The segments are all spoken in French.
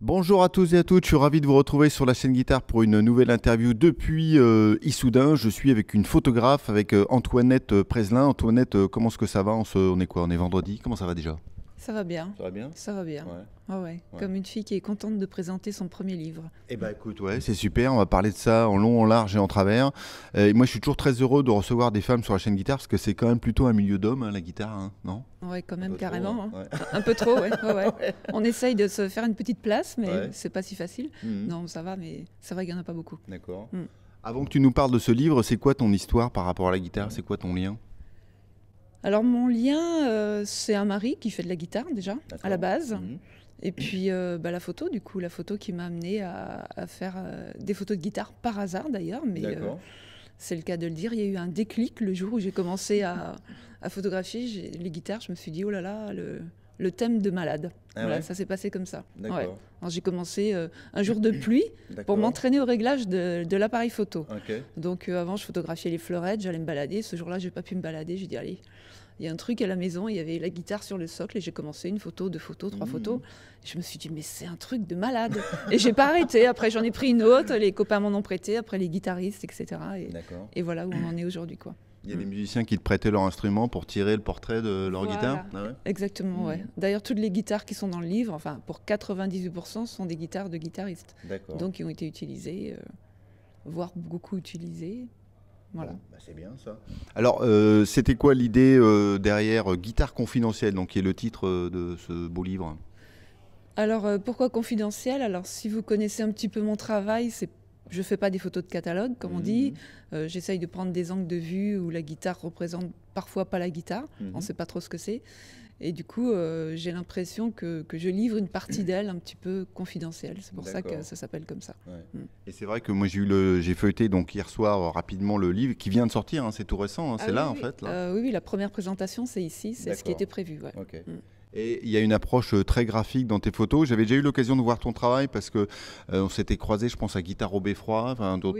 Bonjour à tous et à toutes, je suis ravi de vous retrouver sur la chaîne guitare pour une nouvelle interview depuis euh, Issoudun. Je suis avec une photographe, avec euh, Antoinette euh, Preslin. Antoinette, comment ce que ça va on est quoi On est vendredi Comment ça va déjà ça va bien. bien Comme une fille qui est contente de présenter son premier livre. Eh ben écoute, ouais, c'est super. On va parler de ça en long, en large et en travers. Euh, et moi, je suis toujours très heureux de recevoir des femmes sur la chaîne guitare parce que c'est quand même plutôt un milieu d'hommes, hein, la guitare, hein, non quand même, carrément. Un peu trop, On essaye de se faire une petite place, mais c'est pas si facile. Mhm. Non, ça va, mais ça va, il n'y en a pas beaucoup. D'accord. Mm. Avant que tu nous parles de ce livre, c'est quoi ton histoire par rapport à la guitare C'est quoi ton lien alors mon lien, euh, c'est un mari qui fait de la guitare déjà, à la base. Mhm. Et puis euh, bah, la photo, du coup, la photo qui m'a amené à, faire euh, des photos de guitare par hasard d'ailleurs, mais c'est le cas de le dire. Il y a eu un déclic le jour où j'ai commencé à photographier les guitares. Je me suis dit, oh là là, le, le thème de malade. Ah voilà, ça s'est passé comme ça. J'ai commencé euh, un jour de pluie pour m'entraîner au réglage de, l'appareil photo. Donc euh, avant, je photographiais les fleurettes, j'allais me balader. Ce jour-là, j'ai pas pu me balader. J'ai dit allez, il y a un truc à la maison. Il y avait la guitare sur le socle et j'ai commencé une photo, deux photos, trois mmh. photos. je me suis dit mais c'est un truc de malade. et j'ai pas arrêté. Après, j'en ai pris une autre. Les copains m'en ont prêté. Après, les guitaristes, etc. Et, et voilà où on en est aujourd'hui, quoi. Il y a des mm. musiciens qui te prêtaient leur instrument pour tirer le portrait de leur guitare ah Exactement, oui. ouais. Mm. D'ailleurs, toutes les guitares qui sont dans le livre, enfin, pour 98%, sont des guitares de guitaristes. Donc, ils ont été utilisées, euh, voire beaucoup utilisées. Voilà. Bah, c'est bien ça. Mm. Alors, euh, c'était quoi l'idée euh, derrière Guitare confidentielle, donc, qui est le titre de ce beau livre alors pourquoi confidentiel Alors si vous connaissez un petit peu mon travail, c'est je fais pas des photos de catalogue, comme on mhm. dit. Euh, j'essaye de prendre des angles de vue où la guitare représente parfois pas la guitare. Mhm. On ne sait pas trop ce que c'est. Et du coup, euh, j'ai l'impression que, que, je livre une partie d'elle un petit peu confidentielle. C'est pour ça que ça s'appelle comme ça. Mm. Et c'est vrai que moi, j'ai, eu le, j'ai feuilleté donc hier soir euh, rapidement le livre qui vient de sortir. Hein. c'est tout récent. Hein. Ah c'est là, en fait. oui, oui, la première présentation, c'est ici. C'est ce qui était prévu. Ouais. Mm. Et il y a une approche euh, très graphique dans tes photos. J'avais déjà eu l'occasion de voir ton travail parce que euh, on s'était croisé, je pense, à Guitare au Beffroi,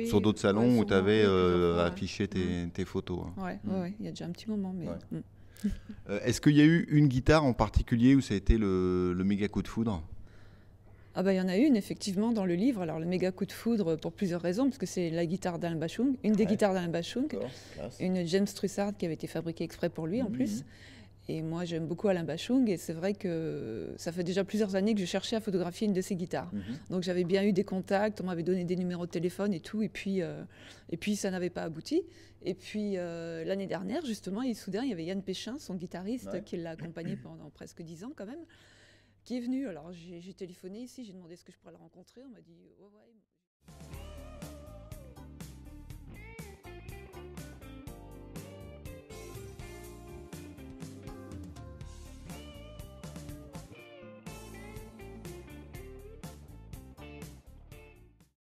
sur d'autres salons où tu avais euh, affiché tes, photos. Hein. Oui, mm. il ouais, y a déjà un petit moment. Mm. Est-ce qu'il y a eu une guitare en particulier où ça a été le, le méga coup de foudre ah bah, il y en a une effectivement dans le livre. Alors le méga coup de foudre pour plusieurs raisons, parce que c'est la guitare d'Alain Bachung, une des guitares d'Alain Bachung, une James Trussard qui avait été fabriquée exprès pour lui en mhm. plus. Et moi, j'aime beaucoup Alain Bachung, et c'est vrai que ça fait déjà plusieurs années que je cherchais à photographier une de ses guitares. Mhm. Donc j'avais bien eu des contacts, on m'avait donné des numéros de téléphone et tout, et puis, euh, et puis ça n'avait pas abouti. Et puis euh, l'année dernière, justement, il soudain, il y avait Yann Péchin, son guitariste, qui l'a accompagné pendant presque dix ans quand même, qui est venu. Alors j'ai téléphoné ici, j'ai demandé ce que je pourrais le rencontrer, on m'a dit ouais, ouais.